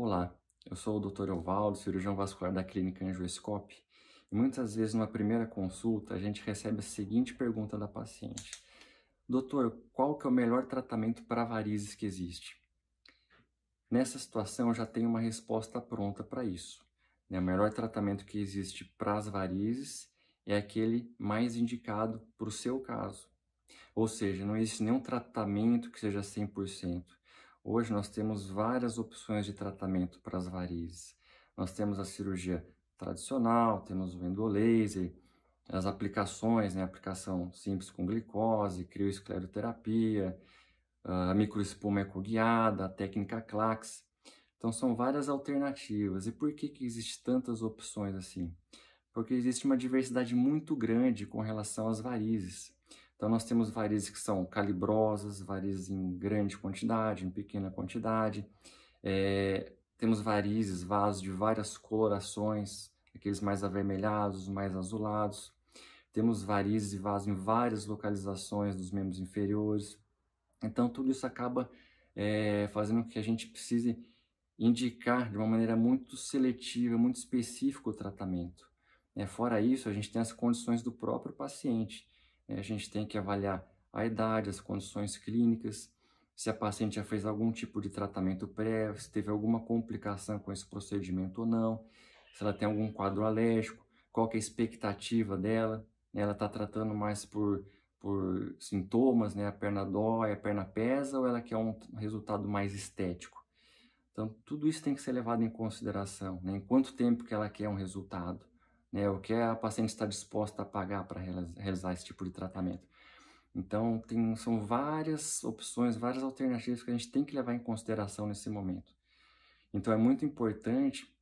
Olá, eu sou o Dr. Ovaldo, cirurgião vascular da clínica Angioscope. Muitas vezes, numa primeira consulta, a gente recebe a seguinte pergunta da paciente. Doutor, qual que é o melhor tratamento para varizes que existe? Nessa situação, eu já tenho uma resposta pronta para isso. Né? O melhor tratamento que existe para as varizes é aquele mais indicado para o seu caso. Ou seja, não existe nenhum tratamento que seja 100%. Hoje nós temos várias opções de tratamento para as varizes. Nós temos a cirurgia tradicional, temos o endolaser, as aplicações, né, aplicação simples com glicose, crioescleroterapia, ah, a microespuma ecoguiada, a técnica CLAX. Então são várias alternativas. E por que que existe tantas opções assim? Porque existe uma diversidade muito grande com relação às varizes. Então, nós temos varizes que são calibrosas, varizes em grande quantidade, em pequena quantidade. É, temos varizes, vasos de várias colorações, aqueles mais avermelhados, mais azulados. Temos varizes e vasos em várias localizações dos membros inferiores. Então, tudo isso acaba é, fazendo com que a gente precise indicar de uma maneira muito seletiva, muito específica o tratamento. É, fora isso, a gente tem as condições do próprio paciente. Né, a gente tem que avaliar a idade, as condições clínicas, se a paciente já fez algum tipo de tratamento prévio, se teve alguma complicação com esse procedimento ou não, se ela tem algum quadro alérgico, qual é a expectativa dela. Né, ela está tratando mais por, por sintomas, né? a perna dói, a perna pesa, ou ela quer um resultado mais estético? Então, tudo isso tem que ser levado em consideração, né? em quanto tempo que ela quer um resultado né? O que é a paciente está disposta a pagar para realizar esse tipo de tratamento. Então, tem, são várias opções, várias alternativas que a gente tem que levar em consideração nesse momento. Então, é muito importante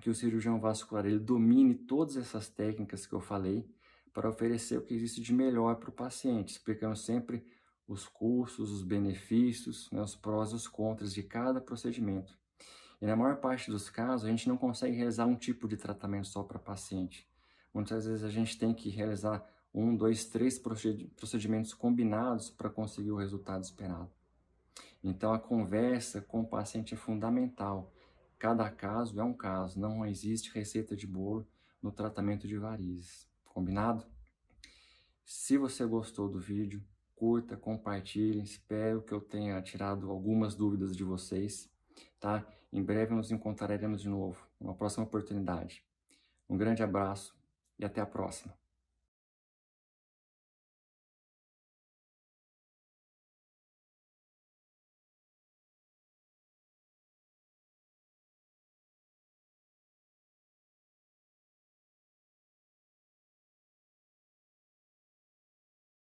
que o cirurgião vascular ele domine todas essas técnicas que eu falei para oferecer o que existe de melhor para o paciente, explicando sempre os custos, os benefícios, né, os prós e os contras de cada procedimento. E na maior parte dos casos, a gente não consegue realizar um tipo de tratamento só para paciente. Muitas vezes a gente tem que realizar um, dois, três procedimentos combinados para conseguir o resultado esperado. Então, a conversa com o paciente é fundamental. Cada caso é um caso, não existe receita de bolo no tratamento de varizes. Combinado? Se você gostou do vídeo, curta, compartilhe. Espero que eu tenha tirado algumas dúvidas de vocês tá? Em breve nos encontraremos de novo, uma próxima oportunidade. Um grande abraço e até a próxima.